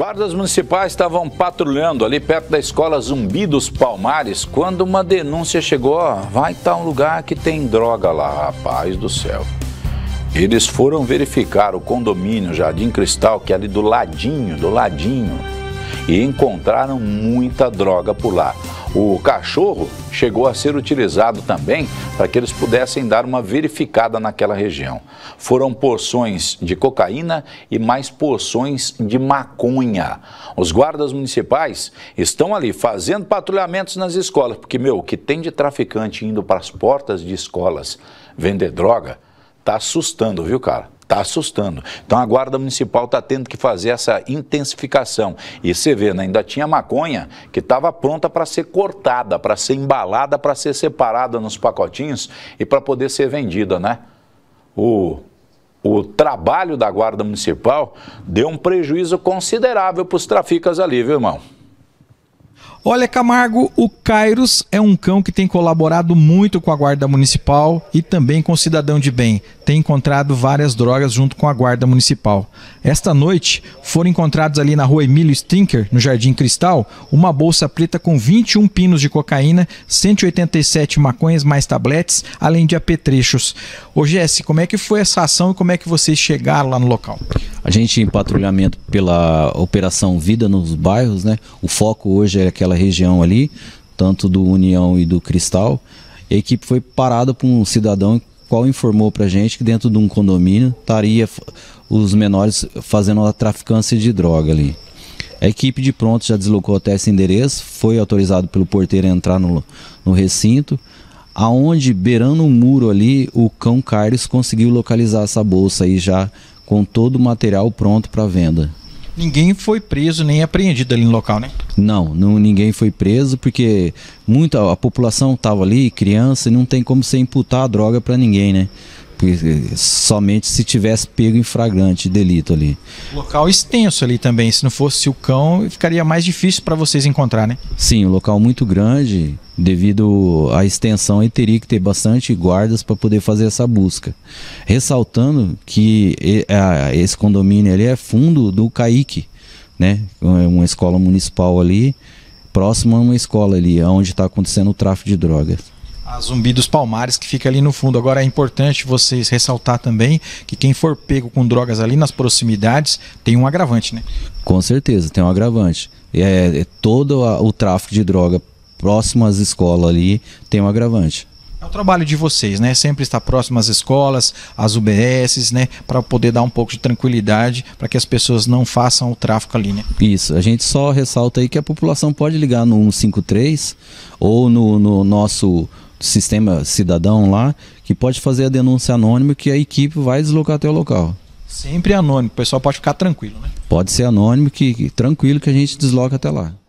Guardas municipais estavam patrulhando ali perto da escola Zumbi dos Palmares quando uma denúncia chegou: ó, vai estar tá um lugar que tem droga lá, rapaz do céu. Eles foram verificar o condomínio Jardim Cristal, que é ali do ladinho, do ladinho e encontraram muita droga por lá. O cachorro chegou a ser utilizado também para que eles pudessem dar uma verificada naquela região. Foram porções de cocaína e mais porções de maconha. Os guardas municipais estão ali fazendo patrulhamentos nas escolas, porque, meu, o que tem de traficante indo para as portas de escolas vender droga, tá assustando, viu, cara? está assustando. Então a Guarda Municipal está tendo que fazer essa intensificação. E você vê, né, ainda tinha maconha que estava pronta para ser cortada, para ser embalada, para ser separada nos pacotinhos e para poder ser vendida, né? O o trabalho da Guarda Municipal deu um prejuízo considerável para os traficas ali, viu, irmão? Olha, Camargo, o Kairos é um cão que tem colaborado muito com a Guarda Municipal e também com o cidadão de bem. Tem encontrado várias drogas junto com a Guarda Municipal. Esta noite, foram encontrados ali na rua Emílio Stinker, no Jardim Cristal, uma bolsa preta com 21 pinos de cocaína, 187 maconhas mais tabletes, além de apetrechos. Ô Jesse, como é que foi essa ação e como é que vocês chegaram lá no local? A gente em patrulhamento pela operação Vida nos bairros, né? O foco hoje é aquela região ali, tanto do União e do Cristal. A equipe foi parada por um cidadão qual informou pra gente que dentro de um condomínio estaria os menores fazendo a traficância de droga ali. A equipe de pronto já deslocou até esse endereço, foi autorizado pelo porteiro a entrar no, no recinto, aonde beirando o um muro ali, o cão Carlos conseguiu localizar essa bolsa aí já com todo o material pronto para venda. Ninguém foi preso nem apreendido ali no local, né? Não, não ninguém foi preso porque muita a população estava ali, criança, e não tem como você imputar a droga para ninguém, né? Eh, somente se tivesse pego em flagrante delito ali. Local extenso ali também, se não fosse o cão, ficaria mais difícil para vocês encontrar, né? Sim, um local muito grande, devido à extensão, e teria que ter bastante guardas para poder fazer essa busca. Ressaltando que esse condomínio ali é fundo do Caique, né? É uma escola municipal ali, próxima a uma escola ali, onde está acontecendo o tráfico de drogas a Zumbi dos Palmares, que fica ali no fundo. Agora é importante vocês ressaltar também que quem for pego com drogas ali nas proximidades tem um agravante, né? Com certeza, tem um agravante. É, é todo a, o tráfico de droga próximo às escolas ali tem um agravante. É o trabalho de vocês, né? Sempre estar próximo às escolas, às UBSs, né? Para poder dar um pouco de tranquilidade para que as pessoas não façam o tráfico ali, né? Isso. A gente só ressalta aí que a população pode ligar no 153 ou no, no nosso sistema cidadão lá que pode fazer a denúncia anônima que a equipe vai deslocar até o local. Sempre anônimo, o pessoal pode ficar tranquilo, né? Pode ser anônimo, que, que tranquilo que a gente desloca até lá.